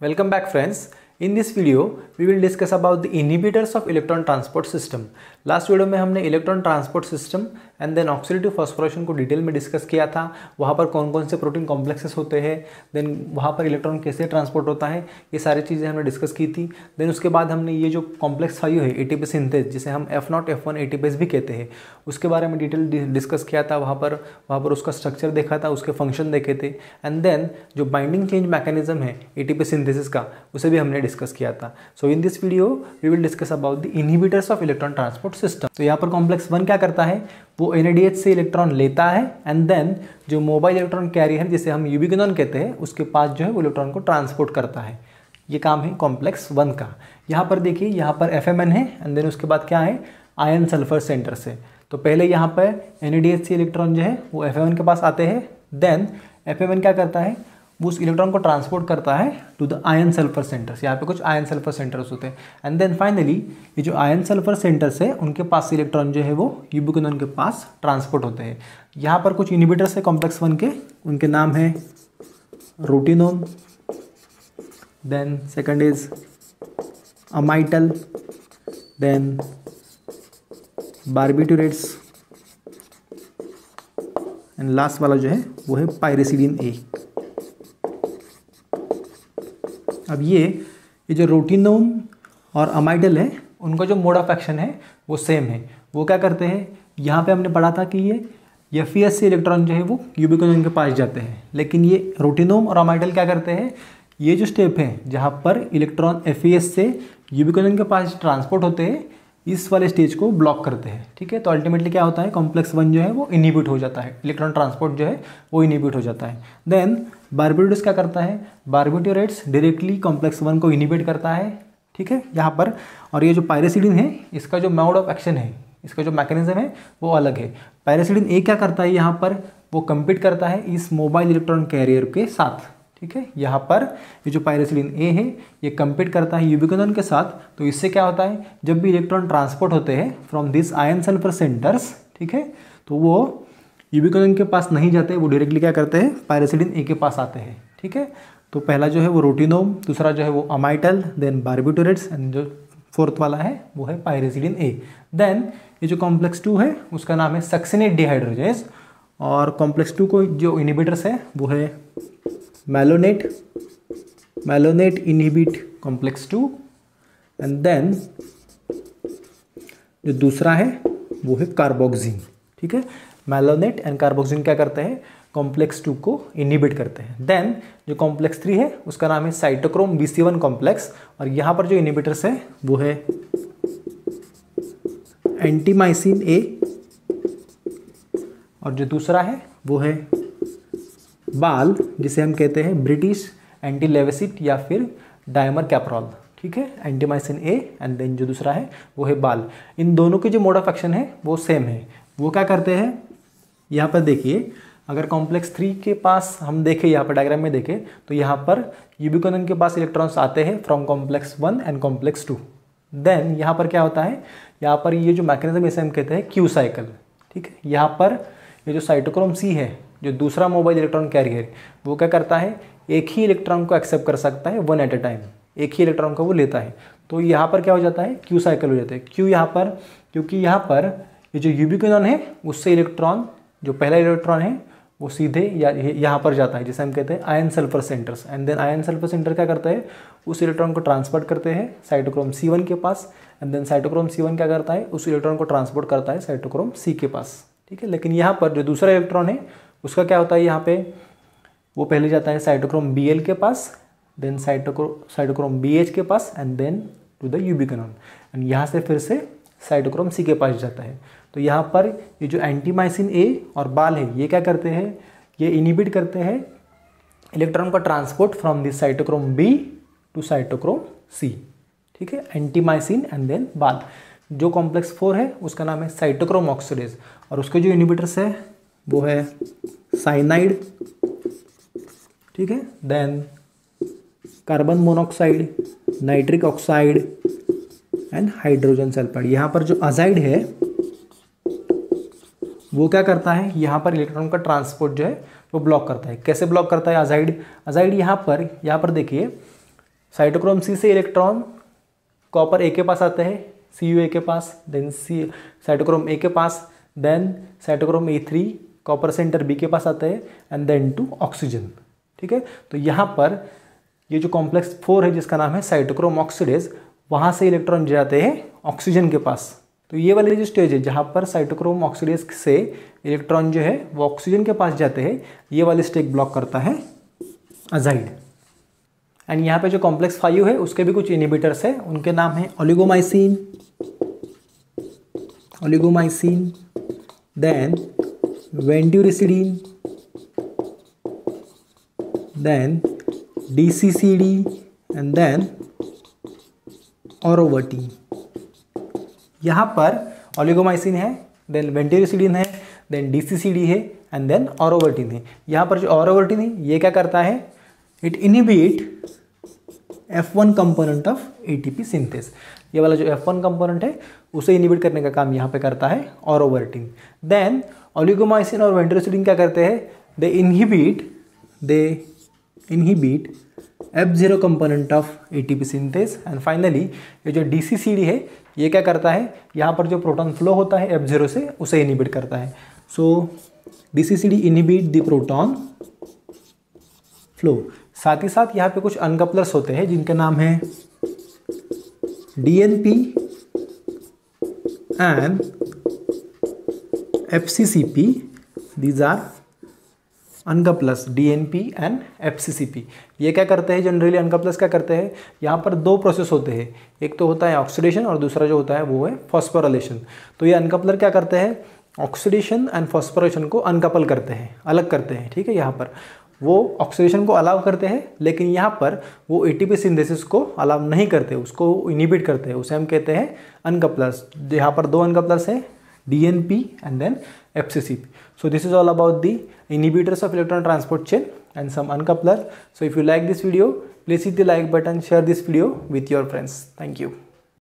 Welcome back friends. In this video, we will discuss about the inhibitors of electron transport system. Last video में हमने electron transport system and then oxidative phosphorylation को detail में discuss किया था वहाँ पर कौन कौन से प्रोटीन कॉम्प्लेक्सेस होते हैं देन वहाँ पर इलेक्ट्रॉन कैसे ट्रांसपोर्ट होता है ये सारी चीज़ें हमने डिस्कस की थी देन उसके बाद हमने ये जो कॉम्प्लेक्स फाइव है ए टी पी सिंथेस जिसे हम F naught F one A S भी कहते हैं उसके बारे में डिटेल डिस्कस किया था वहाँ पर वहाँ पर उसका स्ट्रक्चर देखा था उसके फंक्शन देखे थे एंड देन जो बाइंडिंग चेंज मैकेनिज्म है ए टी पी सिंथेसिस का उसे भी हमने डिस्कस किया था so in this video we will discuss about the inhibitors of electron transport system तो यहाँ पर कॉम्प्लेक्स वन क्या करता है वो एन से इलेक्ट्रॉन लेता है एंड देन जो मोबाइल इलेक्ट्रॉन कैरियर जिसे हम यूबिगनॉन कहते हैं उसके पास जो है वो इलेक्ट्रॉन को ट्रांसपोर्ट करता है ये काम है कॉम्प्लेक्स वन का यहाँ पर देखिए यहाँ पर एफ है एंड देन उसके बाद क्या है आयन सल्फर सेंटर से तो पहले यहाँ पर एन इलेक्ट्रॉन जो है वो एफ के पास आते हैं देन एफ क्या करता है वो उस इलेक्ट्रॉन को ट्रांसपोर्ट करता है to the iron sulphur centres यहाँ पे कुछ आयन सल्फर सेंटर्स होते हैं एंड देन फाइनली ये जो आयन सल्फर सेंटर्स है उनके पास इलेक्ट्रॉन जो है वो यूबिकुनन के पास ट्रांसपोर्ट होते हैं यहाँ पर कुछ इनिबिटर्स है कॉम्प्लेक्स वन के उनके नाम है rotenone then second is amytal then barbiturates and last वाला जो है वो है पायरेसिडिन ए अब ये ये जो रोटिनोम और अमाइडल है उनका जो मोड ऑफ एक्शन है वो सेम है वो क्या करते हैं यहाँ पे हमने पढ़ा था कि ये एफ से इलेक्ट्रॉन जो है वो यूबिकोजन के पास जाते हैं लेकिन ये रोटिनोम और अमाइडल क्या करते हैं ये जो स्टेप है जहाँ पर इलेक्ट्रॉन एफ e से यूबिकोजन के पास ट्रांसपोर्ट होते हैं इस वाले स्टेज को ब्लॉक करते हैं ठीक है तो अल्टीमेटली क्या होता है कॉम्प्लेक्स वन जो है वो इनिबिट हो जाता है इलेक्ट्रॉन ट्रांसपोर्ट जो है वो इनिबिट हो जाता है देन बार्बिटोरेट्स क्या करता है बार्ब्यूटोरेट्स डायरेक्टली कॉम्प्लेक्स वन को इनिबिट करता है ठीक है यहाँ पर और ये जो पायरेसिडिन है इसका जो मोड ऑफ एक्शन है इसका जो मैकेनिज्म है वो अलग है पैरासिडिन ए क्या करता है यहाँ पर वो कम्पीट करता है इस मोबाइल इलेक्ट्रॉन कैरियर के साथ ठीक है यहाँ पर ये जो पायरेसिलिन ए है ये कम्पीट करता है यूबिकोजन के साथ तो इससे क्या होता है जब भी इलेक्ट्रॉन ट्रांसपोर्ट होते हैं from this iron sulphur centres ठीक है तो वो यूबिकोजन के पास नहीं जाते वो डायरेक्टली क्या करते हैं पायरेसिलिन ए के पास आते हैं ठीक है तो पहला जो है वो रोटिनोम दूसरा जो है वो अमाइटल देन बारबिटोरेट्स एंड जो फोर्थ वाला है वो है पायरेसिलिन ए देन ये जो कॉम्प्लेक्स टू है उसका नाम है सक्सिनेट डिहाइड्रोजेस और कॉम्प्लेक्स टू को जो इनिबिटर्स है वो है malonate malonate inhibit complex two and then जो दूसरा है वो है कार्बोक्सिन ठीक है मेलोनेट एंड कार्बोक्सिन क्या करते हैं कॉम्प्लेक्स टू को इनहिबिट करते हैं देन जो कॉम्प्लेक्स थ्री है उसका नाम है cytochrome B C one complex और यहाँ पर जो इनहिबिटर्स है वो है एंटीमाइसिन ए और जो दूसरा है वो है बाल जिसे हम कहते हैं ब्रिटिश एंटी लेवेसिट या फिर डायमर कैपरॉल ठीक है एंटीमाइसिन ए एंड देन जो दूसरा है वो है बाल इन दोनों के जो मोड ऑफ एक्शन है वो सेम है वो क्या करते हैं यहाँ पर देखिए अगर कॉम्प्लेक्स थ्री के पास हम देखें यहाँ पर डायग्राम में देखें तो यहाँ पर यूबिकोनन के पास इलेक्ट्रॉन्स आते हैं from complex one and complex two then यहाँ पर क्या होता है यहाँ पर ये जो मैकेनिज्म इसे हम कहते हैं क्यू साइकिल ठीक है यहाँ पर ये जो साइटोक्रोम सी है जो दूसरा मोबाइल इलेक्ट्रॉन कैरियर वो क्या करता है एक ही इलेक्ट्रॉन को एक्सेप्ट कर सकता है वन एट ए टाइम एक ही इलेक्ट्रॉन को वो लेता है तो यहाँ पर क्या हो जाता है क्यू साइकिल हो जाता है क्यू यहाँ पर क्योंकि यहाँ पर ये जो यूबिक्विनॉन है उससे इलेक्ट्रॉन जो पहला इलेक्ट्रॉन है वो सीधे या यहाँ पर जाता है जिसे हम कहते हैं iron sulphur centres and then iron sulphur centre क्या करता है उस इलेक्ट्रॉन को ट्रांसपोर्ट करते हैं साइटोक्रोम सी वन के पास and then cytochrome C one क्या करता है उस इलेक्ट्रॉन को ट्रांसपोर्ट करता है साइटोक्रोम सी के पास ठीक है लेकिन यहाँ पर जो दूसरा इलेक्ट्रॉन है उसका क्या होता है यहाँ पे वो पहले जाता है साइटोक्रोम बी के पास देन साइटोक्रो साइटोक्रोम बी के पास and then to the ubiquinone and यहाँ से फिर से साइटोक्रोम सी के पास जाता है तो यहाँ पर ये जो एंटीमाइसिन ए और बाल है ये क्या करते हैं ये इनिबिट करते हैं इलेक्ट्रॉन का transport from this cytochrome B to cytochrome C ठीक है एंटीमाइसिन एंड देन बाल जो कॉम्प्लेक्स फोर है उसका नाम है साइटोक्रोम ऑक्सीडेज और उसके जो इनिबिटर्स है वो है साइनाइड ठीक है then carbon monoxide nitric oxide and hydrogen sulphide यहाँ पर जो अजाइड है वो क्या करता है यहाँ पर इलेक्ट्रॉन का ट्रांसपोर्ट जो है वो ब्लॉक करता है कैसे ब्लॉक करता है अजाइड अजाइड यहाँ पर यहाँ पर देखिए साइटोक्रोम सी से इलेक्ट्रॉन कॉपर ए के पास आते हैं सी यू ए के पास देन सी साइटोक्रोम ए के पास then cytochrome A three copper centre B के पास आता है एंड देन टू ऑक्सीजन ठीक है तो यहाँ पर ये जो कॉम्प्लेक्स फोर है जिसका नाम है साइटोक्रोम ऑक्सीडेज वहाँ से इलेक्ट्रॉन जाते हैं ऑक्सीजन के पास तो ये वाले जो स्टेज है जहाँ पर साइटोक्रोम ऑक्सीडेज से इलेक्ट्रॉन जो है वो ऑक्सीजन के पास जाते हैं ये वाले स्टेज ब्लॉक करता है अजाइड एंड यहाँ पे जो कॉम्प्लेक्स फाइव है उसके भी कुछ इनिबिटर्स हैं उनके नाम है oligomycin oligomycin then venturicidin then DCCD and then aurovertin यहाँ पर ऑलिगोमाइसिन है देन वेंटेरोसिडीन है देन डीसीसीडी है एंड देन औरवर्टिन है यहाँ पर जो औरवर्टिन है ये क्या करता है it inhibit F one component of ATP synthase ये वाला जो एफ वन कंपोनेंट है उसे इनिबिट करने का काम यहाँ पे करता है औरवर्टिन देन ऑलिगोमाइसिन और वेंट्रोसिलिन क्या करते हैं they inhibit they inhibit F zero component of ATP synthase and finally ये जो डीसीसीडी है ये क्या करता है यहाँ पर जो प्रोटॉन फ्लो होता है एफ जीरो से उसे इनहिबिट करता है so DCCD inhibit the proton flow साथ ही साथ यहाँ पे कुछ अनकपलर्स होते हैं जिनके नाम है DNP and FCCP. These are uncouplers D N P and F C C P ये क्या करते हैं जनरली अनका प्लस क्या करते हैं यहाँ पर दो प्रोसेस होते हैं एक तो होता है ऑक्सीडेशन और दूसरा जो होता है वो है फॉस्फोरलेशन तो ये अनकपलर क्या करते हैं ऑक्सीडेशन एंड फॉस्फोरेशन को अनकपल करते हैं अलग करते हैं ठीक है यहाँ पर वो ऑक्सीडेशन को अलाउ करते हैं लेकिन यहाँ पर वो एटीपी सिंथेसिस को अलाउ नहीं करते उसको इनिबिट करते हैं उसे हम कहते हैं अनकप्लस यहाँ पर दो अनकप्लस हैं DNP and then FCCP. So this is all about the inhibitors of electron transport chain and some uncouplers. So if you like this video, please hit the like button, share this video with your friends. Thank you.